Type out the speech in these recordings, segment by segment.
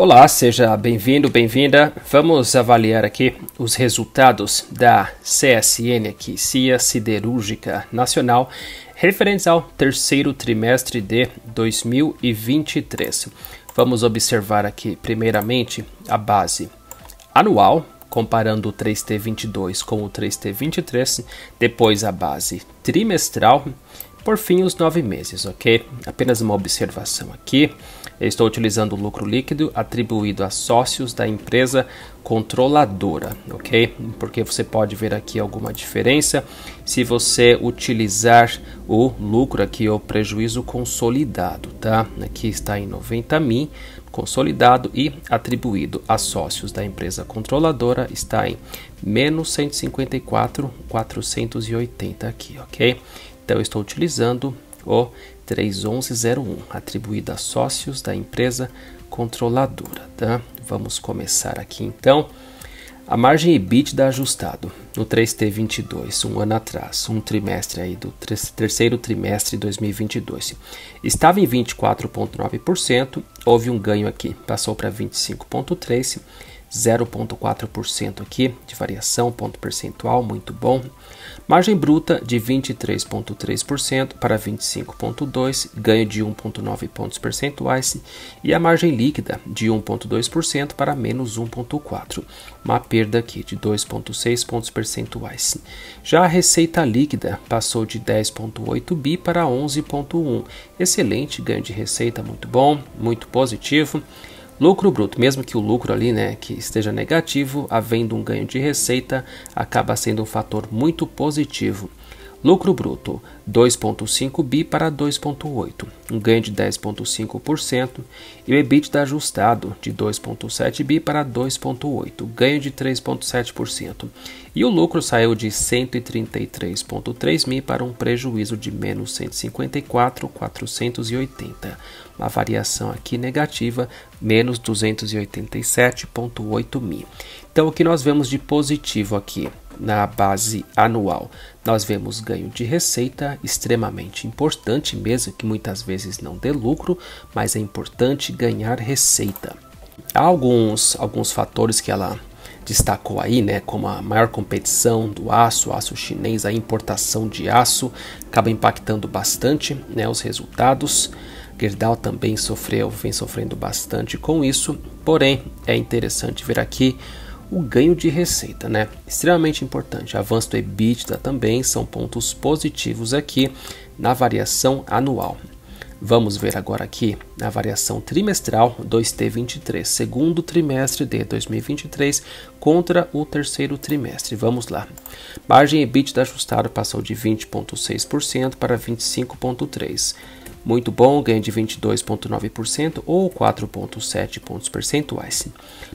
Olá, seja bem-vindo, bem-vinda. Vamos avaliar aqui os resultados da CSN, aqui, CIA Siderúrgica Nacional, referentes ao terceiro trimestre de 2023. Vamos observar aqui, primeiramente, a base anual, comparando o 3T22 com o 3T23, depois a base trimestral, por fim, os nove meses, ok? Apenas uma observação aqui. Eu estou utilizando o lucro líquido atribuído a sócios da empresa controladora, ok? Porque você pode ver aqui alguma diferença se você utilizar o lucro aqui ou prejuízo consolidado, tá? Aqui está em 90 mil consolidado e atribuído a sócios da empresa controladora está em menos 154.480 aqui, ok? Então eu estou utilizando o 31101, atribuída a sócios da empresa controladora. Tá? Vamos começar aqui então. A margem EBITDA ajustado no 3T22, um ano atrás, um trimestre aí do terceiro trimestre de 2022, estava em 24,9%, houve um ganho aqui, passou para 25,3% 0,4% aqui de variação, ponto percentual, muito bom. Margem bruta de 23,3% para 25,2%, ganho de 1,9 pontos percentuais. E a margem líquida de 1,2% para menos 1,4%, uma perda aqui de 2,6 pontos percentuais. Já a receita líquida passou de 10,8 bi para 11,1, excelente ganho de receita, muito bom, muito positivo. Lucro bruto, mesmo que o lucro ali, né, que esteja negativo, havendo um ganho de receita, acaba sendo um fator muito positivo Lucro bruto 2,5 bi para 2,8, um ganho de 10,5%, e o EBITDA ajustado de 2,7 bi para 2,8, ganho de 3,7%. E o lucro saiu de 133,3 mil para um prejuízo de menos 154,480, uma variação aqui negativa, menos 287,8 mil. Então, o que nós vemos de positivo aqui? na base anual. Nós vemos ganho de receita, extremamente importante, mesmo que muitas vezes não dê lucro, mas é importante ganhar receita. Há alguns, alguns fatores que ela destacou aí, né, como a maior competição do aço, aço chinês, a importação de aço, acaba impactando bastante né, os resultados. Gerdau também sofreu, vem sofrendo bastante com isso, porém é interessante ver aqui o ganho de receita, né? Extremamente importante. Avanço do EBITDA também são pontos positivos aqui na variação anual. Vamos ver agora aqui a variação trimestral 2T23, segundo trimestre de 2023 contra o terceiro trimestre. Vamos lá. Margem EBITDA ajustada passou de 20.6% para 25.3% muito bom, ganho de 22,9% ou 4,7 pontos percentuais.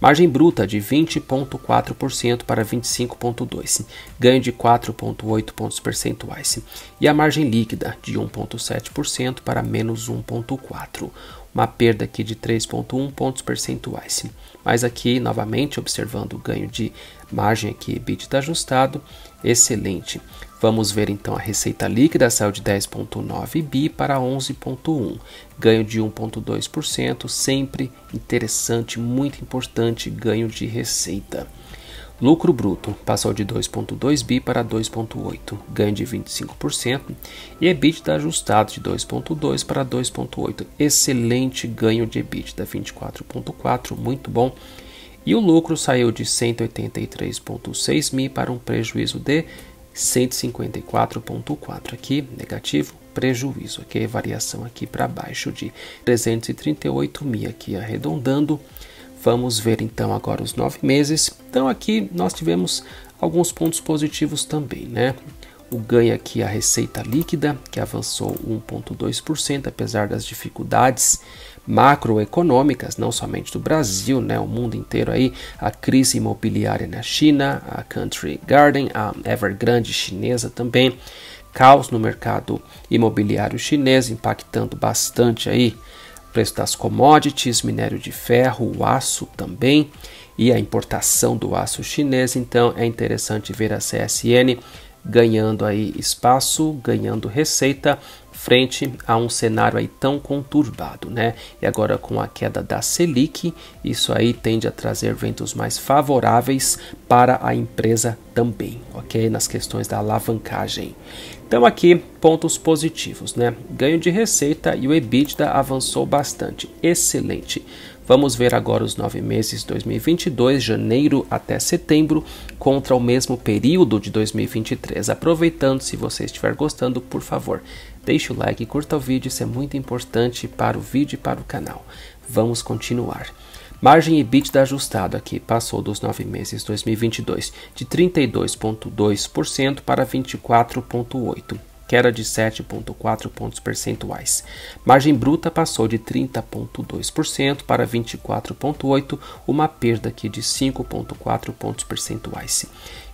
Margem bruta de 20,4% para 25,2%, ganho de 4,8 pontos percentuais. E a margem líquida de 1,7% para menos 1,4% uma perda aqui de 3,1 pontos percentuais. Mas aqui, novamente, observando o ganho de margem aqui EBITDA ajustado, excelente. Vamos ver então a receita líquida saiu de 10,9 bi para 11,1, ganho de 1,2%, sempre interessante, muito importante ganho de receita. Lucro bruto passou de 2,2 bi para 2,8, ganho de 25%, e EBITDA ajustado de 2,2 para 2,8, excelente ganho de EBITDA 24,4, muito bom. E o lucro saiu de 183,6 mil para um prejuízo de 154,4 aqui, negativo, prejuízo, ok? Variação aqui para baixo de 338 mil aqui, arredondando. Vamos ver então agora os nove meses. Então aqui nós tivemos alguns pontos positivos também, né? O ganho aqui a receita líquida, que avançou 1,2%, apesar das dificuldades macroeconômicas, não somente do Brasil, né, o mundo inteiro aí, a crise imobiliária na China, a Country Garden, a Evergrande chinesa também, caos no mercado imobiliário chinês impactando bastante aí o preço das commodities, minério de ferro, o aço também e a importação do aço chinês, então é interessante ver a CSN ganhando aí espaço, ganhando receita frente a um cenário aí tão conturbado, né? E agora com a queda da Selic, isso aí tende a trazer ventos mais favoráveis para a empresa também, ok? Nas questões da alavancagem. Então aqui pontos positivos, né? Ganho de receita e o EBITDA avançou bastante. Excelente. Vamos ver agora os nove meses 2022, janeiro até setembro, contra o mesmo período de 2023. Aproveitando, se você estiver gostando, por favor, Deixe o like, curta o vídeo, isso é muito importante para o vídeo e para o canal. Vamos continuar. Margem EBITDA ajustado aqui passou dos nove meses 2022 de 32,2% para 24,8% queda de 7,4 pontos percentuais. Margem bruta passou de 30,2% para 24,8%, uma perda aqui de 5,4 pontos percentuais.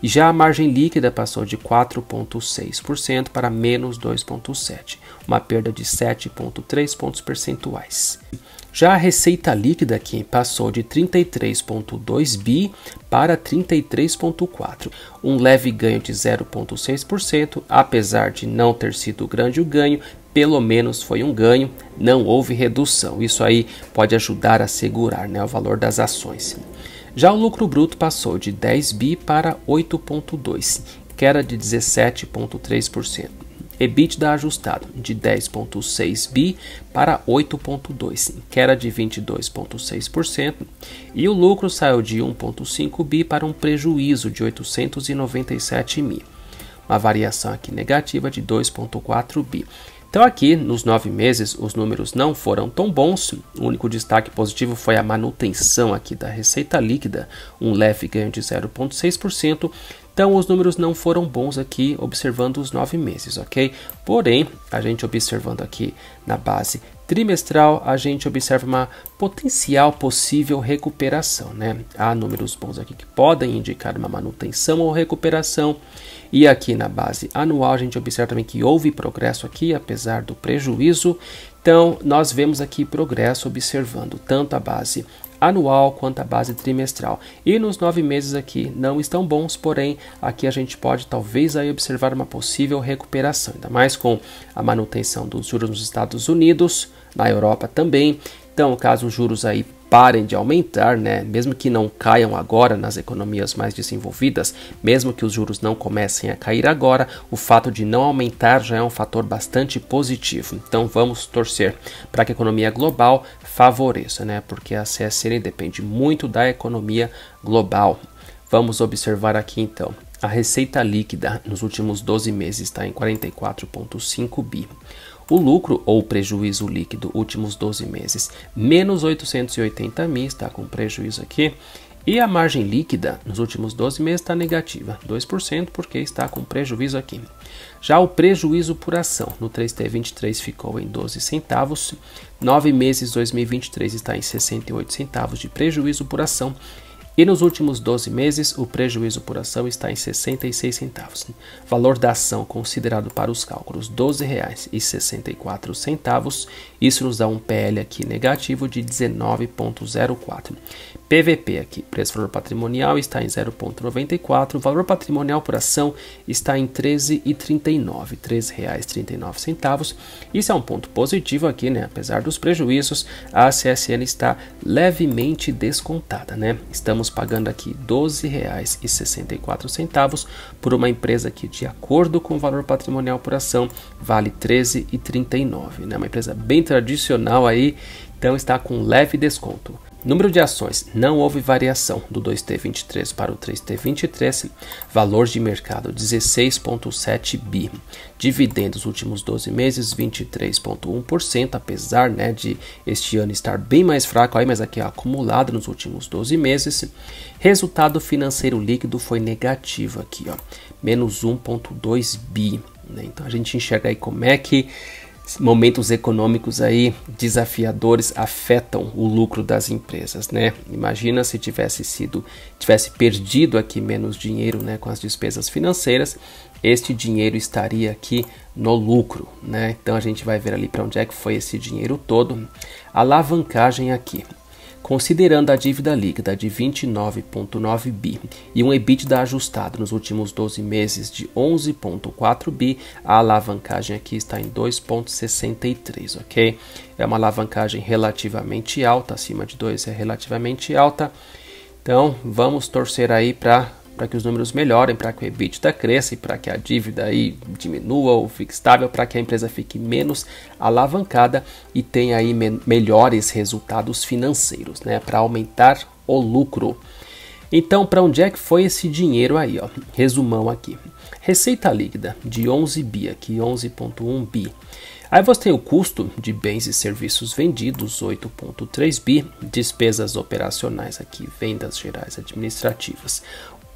E já a margem líquida passou de 4,6% para menos 2,7%, uma perda de 7,3 pontos percentuais. Já a receita líquida que passou de 33,2 bi para 33,4, um leve ganho de 0,6%, apesar de não ter sido grande o ganho, pelo menos foi um ganho, não houve redução. Isso aí pode ajudar a segurar né, o valor das ações. Já o lucro bruto passou de 10 bi para 8,2, queda de 17,3%. EBITDA ajustado de 10,6 bi para 8,2, queda de 22,6%, e o lucro saiu de 1,5 bi para um prejuízo de 897 mil, uma variação aqui negativa de 2,4 bi. Então, aqui nos nove meses, os números não foram tão bons. O único destaque positivo foi a manutenção aqui da receita líquida, um leve ganho de 0,6%, então, os números não foram bons aqui, observando os nove meses, ok? Porém, a gente observando aqui na base trimestral, a gente observa uma potencial possível recuperação, né? Há números bons aqui que podem indicar uma manutenção ou recuperação. E aqui na base anual, a gente observa também que houve progresso aqui, apesar do prejuízo. Então, nós vemos aqui progresso observando tanto a base anual quanto à base trimestral. E nos nove meses aqui não estão bons, porém aqui a gente pode talvez aí observar uma possível recuperação, ainda mais com a manutenção dos juros nos Estados Unidos, na Europa também. Então, caso os juros aí parem de aumentar, né? mesmo que não caiam agora nas economias mais desenvolvidas, mesmo que os juros não comecem a cair agora, o fato de não aumentar já é um fator bastante positivo. Então vamos torcer para que a economia global favoreça, né? porque a CSN depende muito da economia global. Vamos observar aqui então. A receita líquida nos últimos 12 meses está em 44,5 bi. O lucro ou prejuízo líquido últimos 12 meses, menos 880 mil, está com prejuízo aqui. E a margem líquida nos últimos 12 meses está negativa, 2%, porque está com prejuízo aqui. Já o prejuízo por ação no 3T23 ficou em 12 centavos, 9 meses 2023 está em 68 centavos de prejuízo por ação e nos últimos 12 meses, o prejuízo por ação está em 66 centavos. Valor da ação considerado para os cálculos R$ 12,64. Isso nos dá um PL aqui negativo de 19,04. PVP aqui. Preço-valor patrimonial está em 0,94, valor patrimonial por ação está em R$ 13,39, R$ 13,39. Isso é um ponto positivo aqui, né? Apesar dos prejuízos, a CSN está levemente descontada, né? Estamos pagando aqui R$ 12,64 por uma empresa que, de acordo com o valor patrimonial por ação, vale R$ 13,39, né? Uma empresa bem tradicional aí, então está com leve desconto. Número de ações: não houve variação do 2T23 para o 3T23, valor de mercado 16,7 bi, dividendos últimos 12 meses 23,1%, apesar né, de este ano estar bem mais fraco, aí, mas aqui é acumulado nos últimos 12 meses. Resultado financeiro líquido foi negativo aqui, ó, menos 1,2 bi. Né? Então a gente enxerga aí como é que momentos econômicos aí desafiadores afetam o lucro das empresas, né? Imagina se tivesse sido, tivesse perdido aqui menos dinheiro, né, com as despesas financeiras, este dinheiro estaria aqui no lucro, né? Então a gente vai ver ali para onde é que foi esse dinheiro todo. A alavancagem aqui, Considerando a dívida líquida de 29,9 bi e um EBITDA ajustado nos últimos 12 meses de 11,4 bi, a alavancagem aqui está em 2,63, ok? É uma alavancagem relativamente alta, acima de 2 é relativamente alta. Então, vamos torcer aí para para que os números melhorem, para que o EBITDA cresça e para que a dívida aí diminua ou fique estável, para que a empresa fique menos alavancada e tenha aí me melhores resultados financeiros, né, para aumentar o lucro. Então, para onde é que foi esse dinheiro aí, ó? Resumão aqui. Receita líquida de 11 bi, aqui 11.1 bi. Aí você tem o custo de bens e serviços vendidos, 8.3 bi, despesas operacionais aqui, vendas gerais administrativas,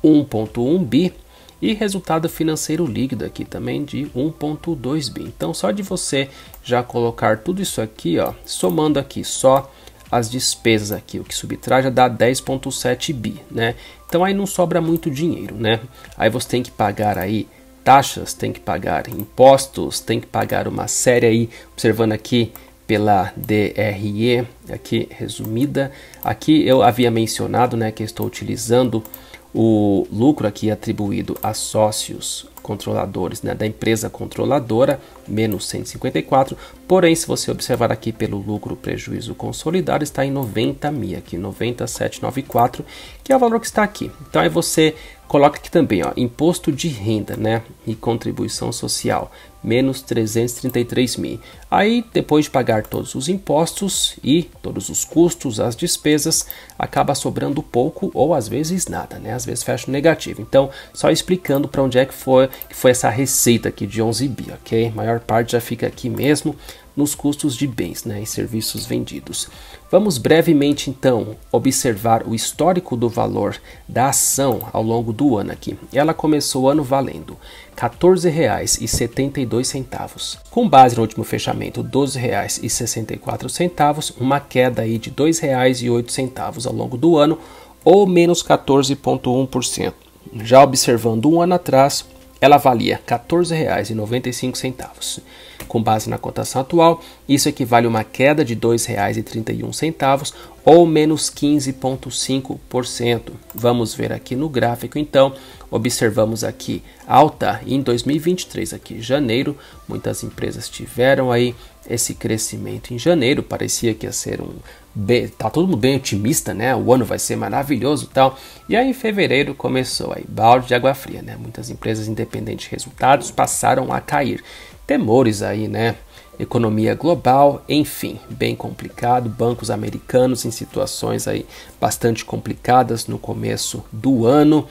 1.1 bi e resultado financeiro líquido aqui também de 1.2 bi. Então só de você já colocar tudo isso aqui, ó, somando aqui só as despesas aqui, o que subtrai já dá 10.7 bi, né? Então aí não sobra muito dinheiro, né? Aí você tem que pagar aí taxas, tem que pagar impostos, tem que pagar uma série aí, observando aqui pela DRE aqui resumida. Aqui eu havia mencionado, né, que estou utilizando o lucro aqui é atribuído a sócios controladores né, da empresa controladora, menos 154. Porém, se você observar aqui pelo lucro prejuízo consolidado, está em 90 mil, aqui 90,794, que é o valor que está aqui. Então, aí é você Coloca aqui também, ó, imposto de renda, né, e contribuição social, menos 333 mil. Aí, depois de pagar todos os impostos e todos os custos, as despesas, acaba sobrando pouco ou às vezes nada, né? Às vezes fecha negativo. Então, só explicando para onde é que foi, que foi essa receita aqui de 11 bi, ok? A maior parte já fica aqui mesmo nos custos de bens né, e serviços vendidos. Vamos brevemente então observar o histórico do valor da ação ao longo do ano aqui. Ela começou o ano valendo R$ 14,72, com base no último fechamento R$ 12,64, uma queda aí de R$ 2,08 ao longo do ano, ou menos 14,1%. Já observando um ano atrás, ela valia R$ 14,95. Com base na cotação atual, isso equivale a uma queda de R$ 2,31 ou menos 15,5%. Vamos ver aqui no gráfico então. Observamos aqui alta em 2023, aqui em janeiro, muitas empresas tiveram aí esse crescimento em janeiro. Parecia que ia ser um. Bem, tá todo mundo bem otimista, né? O ano vai ser maravilhoso e tal. E aí, em fevereiro, começou aí balde de água fria, né? Muitas empresas independentes de resultados passaram a cair. Temores aí, né? Economia global, enfim, bem complicado. Bancos americanos em situações aí bastante complicadas no começo do ano.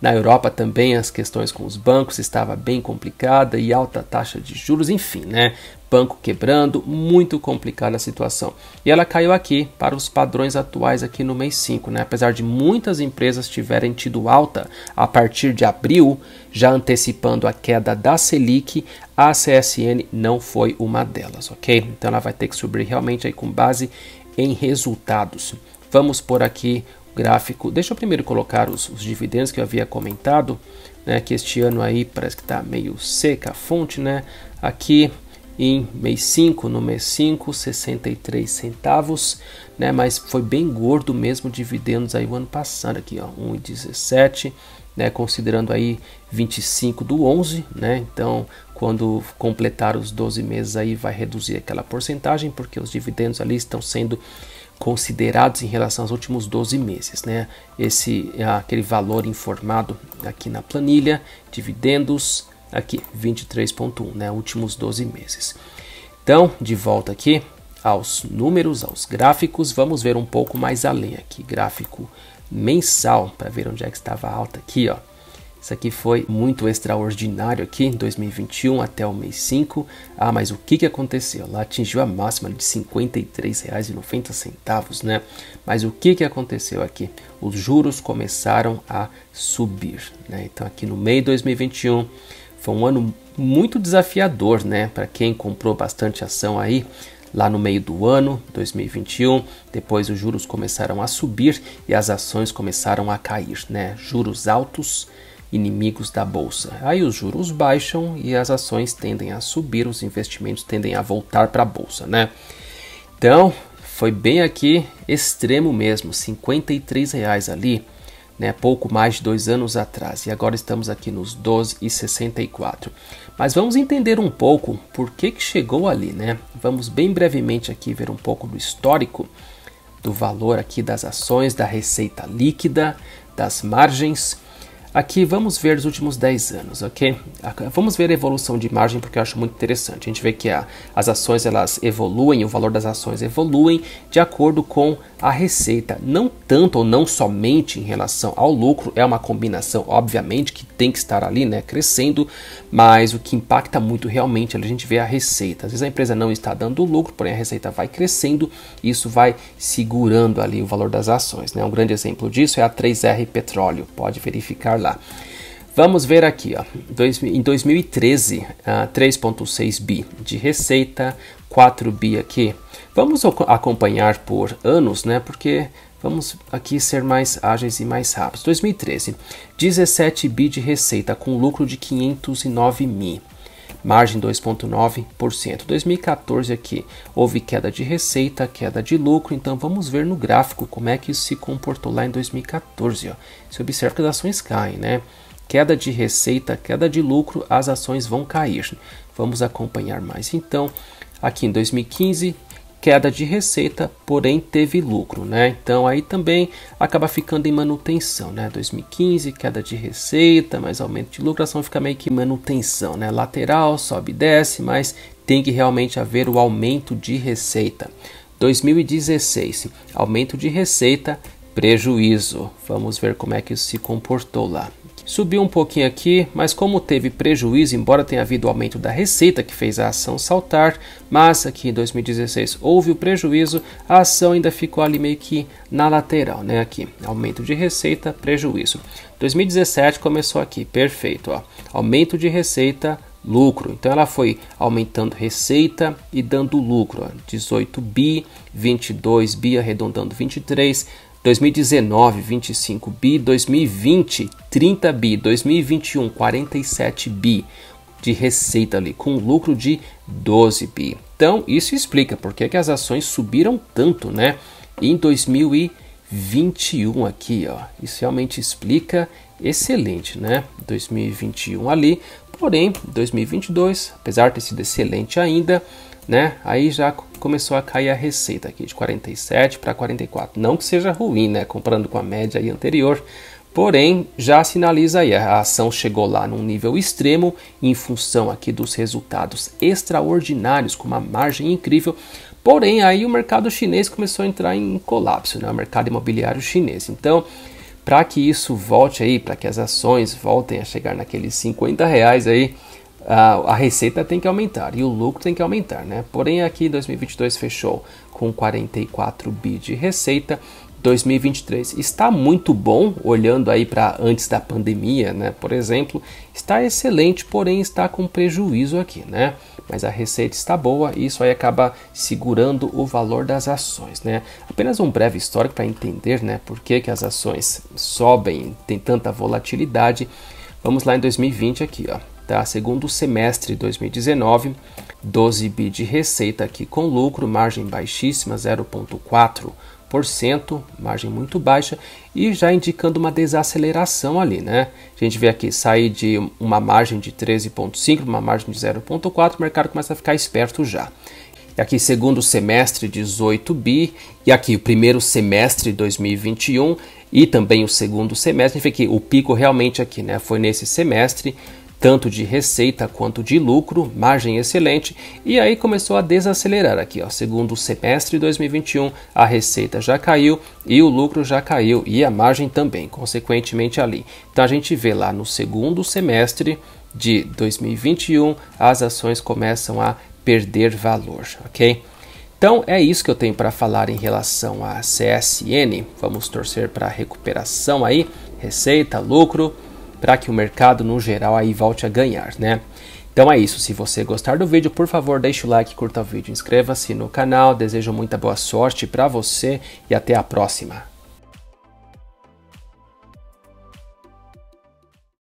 Na Europa também as questões com os bancos estava bem complicada e alta taxa de juros, enfim, né? Banco quebrando, muito complicada a situação. E ela caiu aqui para os padrões atuais aqui no mês 5, né? Apesar de muitas empresas tiverem tido alta a partir de abril, já antecipando a queda da Selic, a CSN não foi uma delas, ok? Então ela vai ter que subir realmente aí com base em resultados. Vamos por aqui gráfico. Deixa eu primeiro colocar os, os dividendos que eu havia comentado, né, que este ano aí parece que está meio seca a fonte, né? Aqui em mês 5, no mês 5, 63 centavos, né? Mas foi bem gordo mesmo dividendos aí o ano passado aqui, ó, 1,17, né, considerando aí 25 do 11, né? Então, quando completar os 12 meses aí vai reduzir aquela porcentagem, porque os dividendos ali estão sendo considerados em relação aos últimos 12 meses, né? Esse é aquele valor informado aqui na planilha, dividendos aqui 23.1, né? Últimos 12 meses. Então, de volta aqui aos números, aos gráficos, vamos ver um pouco mais além aqui, gráfico mensal para ver onde é que estava alta aqui, ó. Isso aqui foi muito extraordinário aqui, 2021 até o mês 5. Ah, mas o que, que aconteceu? Lá atingiu a máxima de R$ 53,90, né? Mas o que, que aconteceu aqui? Os juros começaram a subir, né? Então aqui no meio de 2021 foi um ano muito desafiador, né? Para quem comprou bastante ação aí, lá no meio do ano 2021. Depois os juros começaram a subir e as ações começaram a cair, né? Juros altos inimigos da bolsa. Aí os juros baixam e as ações tendem a subir, os investimentos tendem a voltar para a bolsa, né? Então, foi bem aqui extremo mesmo, 53 reais ali, né? Pouco mais de dois anos atrás e agora estamos aqui nos 12,64. Mas vamos entender um pouco por que que chegou ali, né? Vamos bem brevemente aqui ver um pouco do histórico do valor aqui das ações, da receita líquida, das margens Aqui vamos ver os últimos 10 anos, ok? Vamos ver a evolução de margem porque eu acho muito interessante. A gente vê que a, as ações elas evoluem, o valor das ações evoluem de acordo com a receita. Não tanto ou não somente em relação ao lucro, é uma combinação, obviamente, que tem que estar ali, né, crescendo, mas o que impacta muito realmente a gente vê a receita. Às vezes a empresa não está dando lucro, porém a receita vai crescendo e isso vai segurando ali o valor das ações, né? Um grande exemplo disso é a 3R Petróleo, pode verificar lá lá. Vamos ver aqui, ó. em 2013, 3,6 ah, bi de receita, 4 bi aqui. Vamos acompanhar por anos, né? Porque vamos aqui ser mais ágeis e mais rápidos. 2013, 17 bi de receita com lucro de 509 mil margem 2,9%. 2014 aqui houve queda de receita, queda de lucro, então vamos ver no gráfico como é que isso se comportou lá em 2014. Ó. Você observa que as ações caem, né? Queda de receita, queda de lucro, as ações vão cair. Vamos acompanhar mais então. Aqui em 2015, queda de receita, porém teve lucro, né? Então aí também acaba ficando em manutenção, né? 2015, queda de receita, mas aumento de lucração fica meio que manutenção, né? Lateral, sobe e desce, mas tem que realmente haver o aumento de receita. 2016, aumento de receita, prejuízo. Vamos ver como é que isso se comportou lá. Subiu um pouquinho aqui, mas como teve prejuízo, embora tenha havido aumento da receita que fez a ação saltar, mas aqui em 2016 houve o prejuízo, a ação ainda ficou ali meio que na lateral, né? Aqui, aumento de receita, prejuízo. 2017 começou aqui, perfeito, ó. Aumento de receita, lucro. Então ela foi aumentando receita e dando lucro, ó. 18 bi, 22 bi arredondando 23 2019, 25 bi, 2020, 30 bi, 2021, 47 bi de receita ali, com lucro de 12 bi. Então, isso explica por que as ações subiram tanto, né? Em 2021 aqui, ó. Isso realmente explica excelente, né? 2021 ali, porém, 2022, apesar de ter sido excelente ainda, né? Aí já começou a cair a receita aqui de 47 para 44. Não que seja ruim, né? Comparando com a média anterior, porém já sinaliza aí a ação chegou lá num nível extremo em função aqui dos resultados extraordinários com uma margem incrível. Porém, aí o mercado chinês começou a entrar em colapso, né? O mercado imobiliário chinês. Então, para que isso volte aí, para que as ações voltem a chegar naqueles 50 reais aí, a, receita tem que aumentar e o lucro tem que aumentar, né? Porém, aqui 2022 fechou com 44 bi de receita, 2023 está muito bom, olhando aí para antes da pandemia, né? Por exemplo, está excelente, porém está com prejuízo aqui, né? Mas a receita está boa e isso aí acaba segurando o valor das ações, né? Apenas um breve histórico para entender, né? Por que, que as ações sobem, tem tanta volatilidade. Vamos lá em 2020 aqui, ó tá? Segundo semestre de 2019, 12 bi de receita aqui com lucro, margem baixíssima, 0,4%, margem muito baixa e já indicando uma desaceleração ali, né? A gente vê aqui sair de uma margem de 13,5 uma margem de 0,4, o mercado começa a ficar esperto já. E aqui segundo semestre 18 bi e aqui o primeiro semestre de 2021 e também o segundo semestre, a gente vê que o pico realmente aqui, né, foi nesse semestre tanto de receita quanto de lucro, margem excelente, e aí começou a desacelerar aqui, ó. Segundo semestre de 2021, a receita já caiu e o lucro já caiu e a margem também, consequentemente ali. Então a gente vê lá no segundo semestre de 2021, as ações começam a perder valor, OK? Então é isso que eu tenho para falar em relação à CSN. Vamos torcer para recuperação aí, receita, lucro, para que o mercado no geral aí volte a ganhar, né? Então é isso, se você gostar do vídeo, por favor, deixe o like, curta o vídeo, inscreva-se no canal. Desejo muita boa sorte para você e até a próxima.